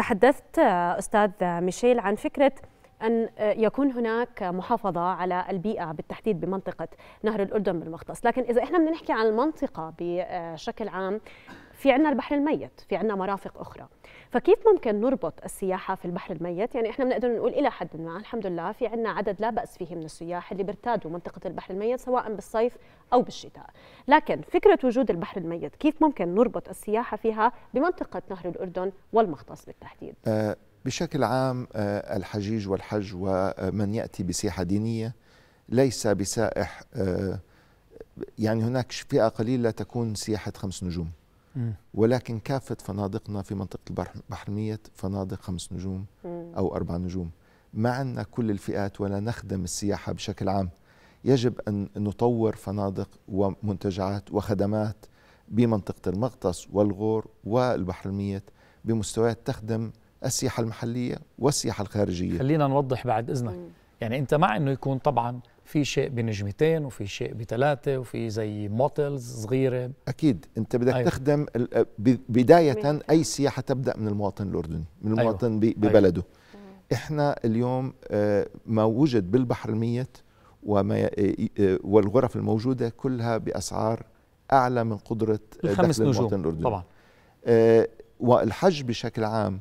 تحدثت أستاذ ميشيل عن فكرة أن يكون هناك محافظة على البيئة بالتحديد بمنطقة نهر الأردن بالمختص لكن إذا إحنا بدنا نحكي عن المنطقة بشكل عام في عنا البحر الميت في عنا مرافق اخرى فكيف ممكن نربط السياحه في البحر الميت يعني احنا بنقدر نقول الى حد ما الحمد لله في عنا عدد لا باس فيه من السياح اللي بيرتادوا منطقه البحر الميت سواء بالصيف او بالشتاء لكن فكره وجود البحر الميت كيف ممكن نربط السياحه فيها بمنطقه نهر الاردن والمختص بالتحديد آه، بشكل عام آه، الحجيج والحج ومن ياتي بسياحه دينيه ليس بسائح آه، يعني هناك فئه قليله تكون سياحه خمس نجوم ولكن كافة فنادقنا في منطقة البحر مية فنادق خمس نجوم أو أربع نجوم ما عندنا كل الفئات ولا نخدم السياحة بشكل عام يجب أن نطور فنادق ومنتجعات وخدمات بمنطقة المغطس والغور والبحر الميت بمستويات تخدم السياحة المحلية والسياحة الخارجية خلينا نوضح بعد إذنك يعني أنت مع أنه يكون طبعا في شيء بنجمتين وفي شيء بثلاثه وفي زي موتلز صغيره اكيد انت بدك أيوة. تخدم بدايه اي سياحه تبدا من المواطن الاردني من أيوة. المواطن أيوة. ببلده أيوة. احنا اليوم آه، ما وجد بالبحر الميت وما آه، آه، والغرف الموجوده كلها باسعار اعلى من قدره الخمس نجوم المواطن الاردني طبعا والحج بشكل عام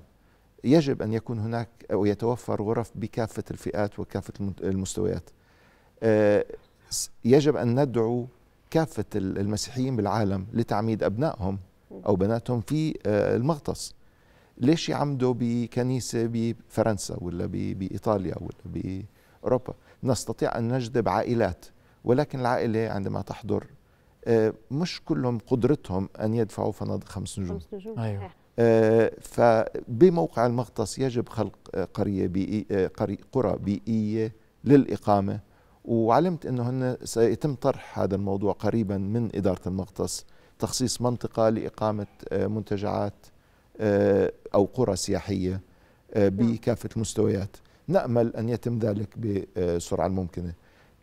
يجب ان يكون هناك او يتوفر غرف بكافه الفئات وكافه المستويات آه، يجب أن ندعو كافة المسيحيين بالعالم لتعميد أبنائهم أو بناتهم في آه، المغطس ليش يعمدوا بكنيسة بفرنسا ولا بإيطاليا ولا بأوروبا نستطيع أن نجذب عائلات ولكن العائلة عندما تحضر آه، مش كلهم قدرتهم أن يدفعوا فنادق خمس نجوم, خمس نجوم. أيوة. فبموقع المغطس يجب خلق قرية بيئيه قرى بيئية للإقامة وعلمت انه هن سيتم طرح هذا الموضوع قريبا من اداره المغطس تخصيص منطقه لاقامه آه، منتجعات آه، او قرى سياحيه آه، نعم. بكافه المستويات نامل ان يتم ذلك بسرعه الممكنه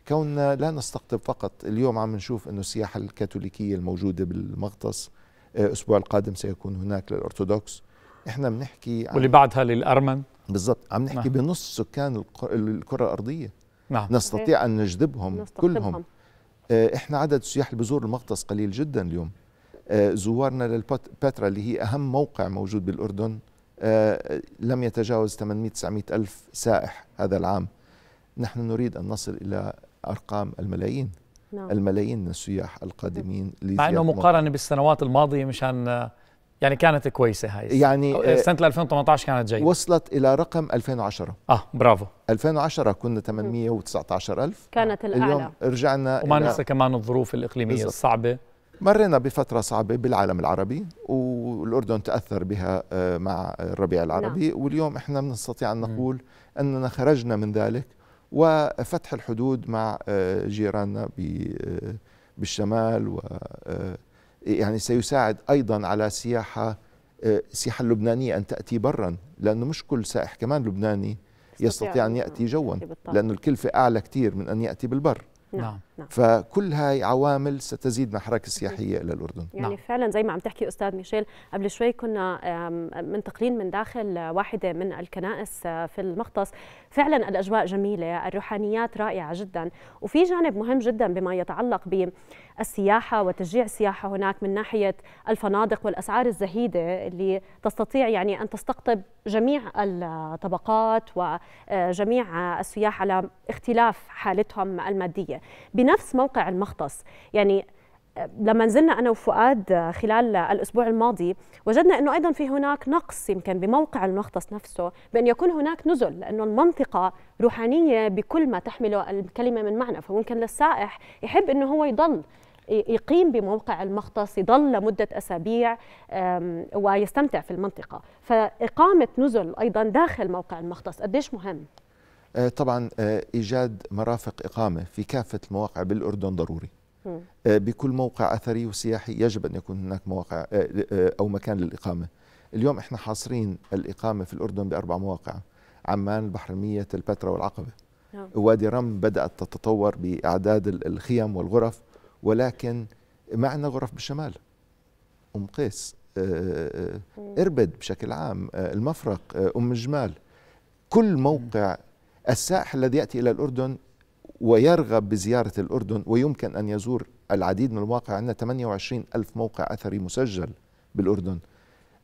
كوننا لا نستقطب فقط اليوم عم نشوف انه السياحه الكاثوليكيه الموجوده بالمغطس الاسبوع القادم سيكون هناك للارثوذكس احنا بنحكي واللي بعدها للارمن بالضبط عم نحكي نعم. بنص سكان الكره الارضيه نعم. نستطيع أن نجذبهم كلهم آه، إحنا عدد السياح اللي بزور المغطس قليل جدا اليوم آه، زوارنا للبترا اللي هي أهم موقع موجود بالأردن آه، لم يتجاوز 800 900 ألف سائح هذا العام نحن نريد أن نصل إلى أرقام الملايين نعم. الملايين من السياح القادمين مع أنه مقارنة بالسنوات الماضية مشان يعني كانت كويسه هاي يعني آه، سنه 2018 كانت جيده وصلت الى رقم 2010 اه برافو 2010 كنا 819,000 كانت الأعلى اليوم رجعنا وما ننسى كمان الظروف الإقليمية بالزبط. الصعبة مرينا بفترة صعبة بالعالم العربي والأردن تأثر بها آه، مع الربيع العربي نعم. واليوم إحنا بنستطيع أن نقول م. أننا خرجنا من ذلك وفتح الحدود مع آه، جيراننا بالشمال و يعني سيساعد ايضا على سياحه السياحه آه، اللبنانيه ان تاتي برا لانه مش كل سائح كمان لبناني يستطيع ان ياتي جوا لانه الكلفه اعلى كثير من ان ياتي بالبر نعم. نعم. نعم فكل هاي عوامل ستزيد محرك السياحيه الى الاردن يعني نعم. فعلا زي ما عم تحكي استاذ ميشيل قبل شوي كنا منتقلين من داخل واحده من الكنائس آه، في المختص فعلا الاجواء جميله الروحانيات رائعه جدا وفي جانب مهم جدا بما يتعلق بالسياحه وتشجيع السياحه هناك من ناحيه الفنادق والاسعار الزهيده اللي تستطيع يعني ان تستقطب جميع الطبقات وجميع آه، السياح على اختلاف حالتهم الماديه بنفس موقع المختص يعني آه، لما نزلنا انا وفؤاد آه، خلال الاسبوع الماضي وجدنا انه ايضا في هناك نقص يمكن بموقع المختص نفسه بان يكون هناك نزل لانه المنطقه روحانيه بكل ما تحمله الكلمه من معنى فممكن للسائح يحب انه هو يضل يقيم بموقع المختص يضل لمدة أسابيع ويستمتع في المنطقة فإقامة نزل أيضا داخل موقع المختص قديش مهم آه، طبعا آه، ايجاد مرافق اقامه في كافه المواقع بالاردن ضروري آه، بكل موقع اثري وسياحي يجب ان يكون هناك مواقع او مكان للاقامه اليوم احنا حاصرين الاقامه في الاردن باربع مواقع عمان البحر المية البتراء والعقبه نعم. وادي رم بدات تتطور باعداد الخيم والغرف ولكن ما عندنا غرف بالشمال ام قيس اربد بشكل عام المفرق ام الجمال كل موقع السائح الذي يأتي إلى الأردن ويرغب بزيارة الأردن ويمكن أن يزور العديد من المواقع عندنا 28 ألف موقع أثري مسجل بالأردن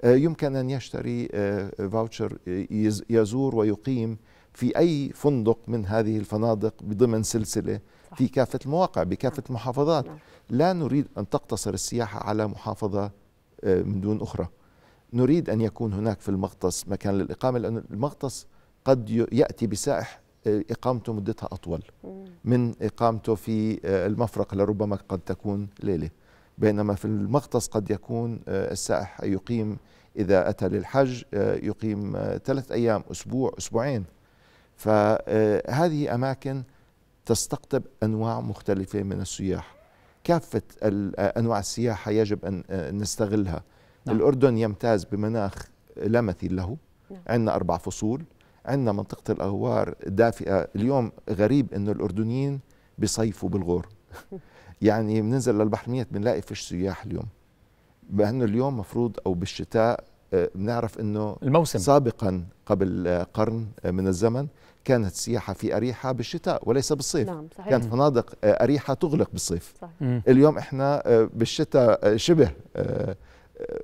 آه، يمكن أن يشتري فاوتشر آه، آه، يزور ويقيم في أي فندق من هذه الفنادق بضمن سلسلة في كافة المواقع بكافة المحافظات نعم. لا نريد أن تقتصر السياحة على محافظة من دون أخرى نريد أن يكون هناك في المغطس مكان للإقامة لأن المغطس قد ياتي بسائح آه، اقامته مدتها اطول من اقامته في آه، المفرق لربما قد تكون ليله بينما في المغطس قد يكون آه، السائح يقيم اذا اتى للحج يقيم ثلاث ايام اسبوع اسبوعين فهذه اماكن تستقطب انواع مختلفه من السياح كافه انواع السياحه يجب ان نستغلها نعم. الاردن يمتاز بمناخ لا مثيل له نعم. عندنا اربع فصول عندنا منطقة الأهوار دافئة اليوم غريب أنه الأردنيين بيصيفوا بالغور يعني بننزل للبحر ميت بنلاقي فيش سياح اليوم بأنه اليوم مفروض أو بالشتاء آه، بنعرف أنه الموسم سابقا قبل قرن آه، من الزمن كانت السياحة في أريحة بالشتاء وليس بالصيف نعم صحيح. كانت فنادق آه، أريحة تغلق بالصيف صحيح. اليوم إحنا بالشتاء شبه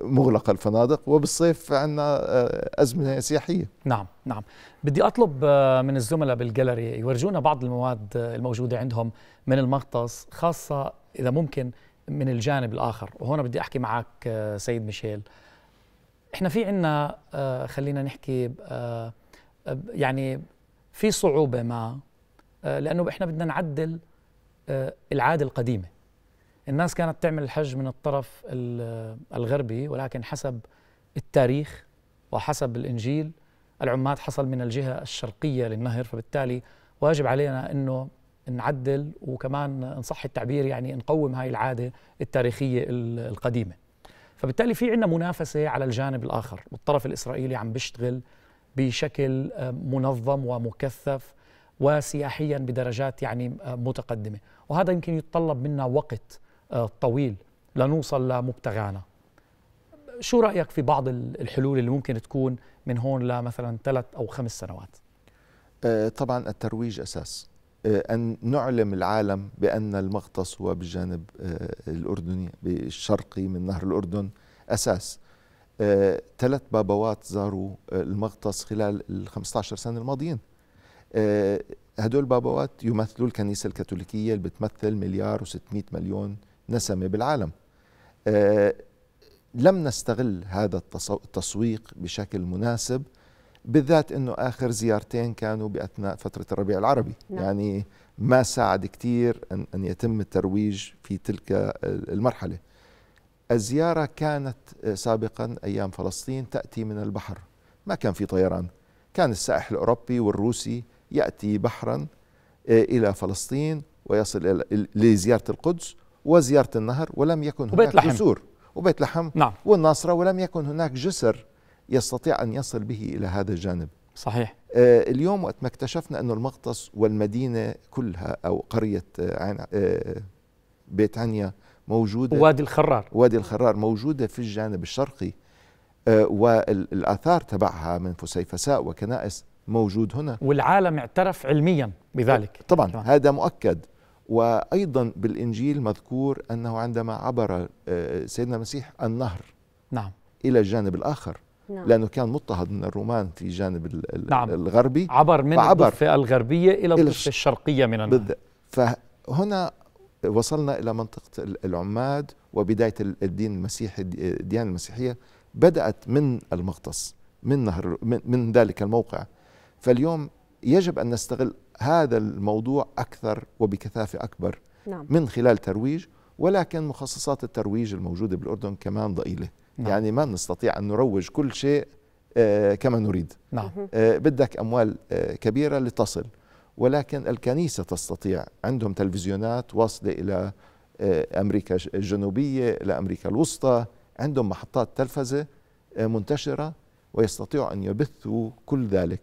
مغلقة الفنادق وبالصيف عندنا آه، أزمة سياحية نعم نعم بدي أطلب آه، من الزملاء بالجاليري يورجونا بعض المواد آه، الموجودة عندهم من المغطس خاصة إذا ممكن من الجانب الآخر وهنا بدي أحكي معك سيد ميشيل احنا في عنا خلينا نحكي يعني في صعوبة ما لأنه احنا بدنا نعدل العادة القديمة الناس كانت تعمل الحج من الطرف الغربي ولكن حسب التاريخ وحسب الإنجيل العمات حصل من الجهة الشرقية للنهر فبالتالي واجب علينا أنه نعدل وكمان إن صح التعبير يعني نقوم هاي العادة التاريخية القديمة فبالتالي في عندنا منافسة على الجانب الآخر والطرف الإسرائيلي عم بيشتغل بشكل آه، منظم ومكثف وسياحيا بدرجات يعني آه، متقدمة وهذا يمكن يتطلب منا وقت آه، طويل لنوصل لمبتغانا شو رأيك في بعض الحلول اللي ممكن تكون من هون لمثلا ثلاث أو خمس سنوات آه، طبعا الترويج أساس آه، أن نعلم العالم بأن المغطس هو بالجانب الأردني الشرقي من نهر الأردن أساس ثلاث بابوات زاروا المغطس خلال ال 15 سنة الماضيين هدول البابوات يمثلوا الكنيسة الكاثوليكية اللي بتمثل مليار و600 مليون نسمه بالعالم آه، لم نستغل هذا التسويق بشكل مناسب بالذات انه اخر زيارتين كانوا باثناء فتره الربيع العربي نعم. يعني ما ساعد كثير ان ان يتم الترويج في تلك المرحله الزياره كانت آه، سابقا ايام فلسطين تاتي من البحر ما كان في طيران كان السائح الاوروبي والروسي ياتي بحرا آه، الى فلسطين ويصل لزياره القدس وزيارة النهر ولم يكن هناك وبيت لحم. جسور وبيت لحم نعم. والناصرة ولم يكن هناك جسر يستطيع أن يصل به إلى هذا الجانب صحيح آه اليوم وقت ما اكتشفنا أنه المغطس والمدينة كلها أو قرية آه آه بيت عنيا موجودة وادي الخرار وادي الخرار موجودة في الجانب الشرقي آه، والآثار تبعها من فسيفساء وكنائس موجود هنا والعالم اعترف علميا بذلك طبعا, طبعاً. هذا مؤكد وايضا بالانجيل مذكور انه عندما عبر آه، سيدنا المسيح النهر نعم الى الجانب الاخر نعم. لانه كان مضطهد من الرومان في جانب نعم. الغربي عبر من فعبر الضفه الغربيه الى الضفه الشرقيه من النهر فهنا وصلنا الى منطقه العماد وبدايه الدين المسيحي الديانه المسيحيه بدات من المغطس من نهر من, من ذلك الموقع فاليوم يجب ان نستغل هذا الموضوع أكثر وبكثافة أكبر نعم. من خلال ترويج ولكن مخصصات الترويج الموجودة بالأردن كمان ضئيلة نعم. يعني ما نستطيع أن نروج كل شيء آه، كما نريد نعم. آه، بدك أموال آه، كبيرة لتصل ولكن الكنيسة تستطيع عندهم تلفزيونات واصلة إلى أمريكا الجنوبية إلى أمريكا الوسطى عندهم محطات تلفزة منتشرة ويستطيعوا أن يبثوا كل ذلك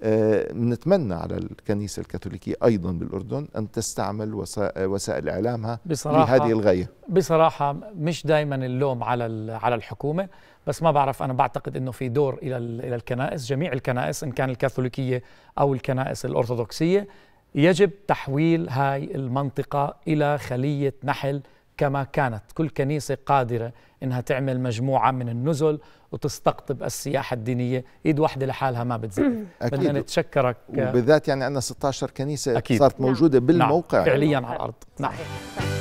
آه، نتمنى على الكنيسة الكاثوليكية أيضا بالأردن أن تستعمل وسائل إعلامها بصراحة لهذه الغاية بصراحة مش دائما اللوم على على الحكومة بس ما بعرف أنا بعتقد أنه في دور إلى إلى الكنائس جميع الكنائس إن كان الكاثوليكية أو الكنائس الأرثوذكسية يجب تحويل هاي المنطقة إلى خلية نحل كما كانت كل كنيسة قادرة إنها تعمل مجموعة من النزل وتستقطب السياحة الدينية إيد واحدة لحالها ما بتزيد أكيد بدنا نتشكرك وبالذات يعني أن 16 كنيسة أكيد. صارت موجودة نعم. بالموقع نعم. فعليا على الأرض نعم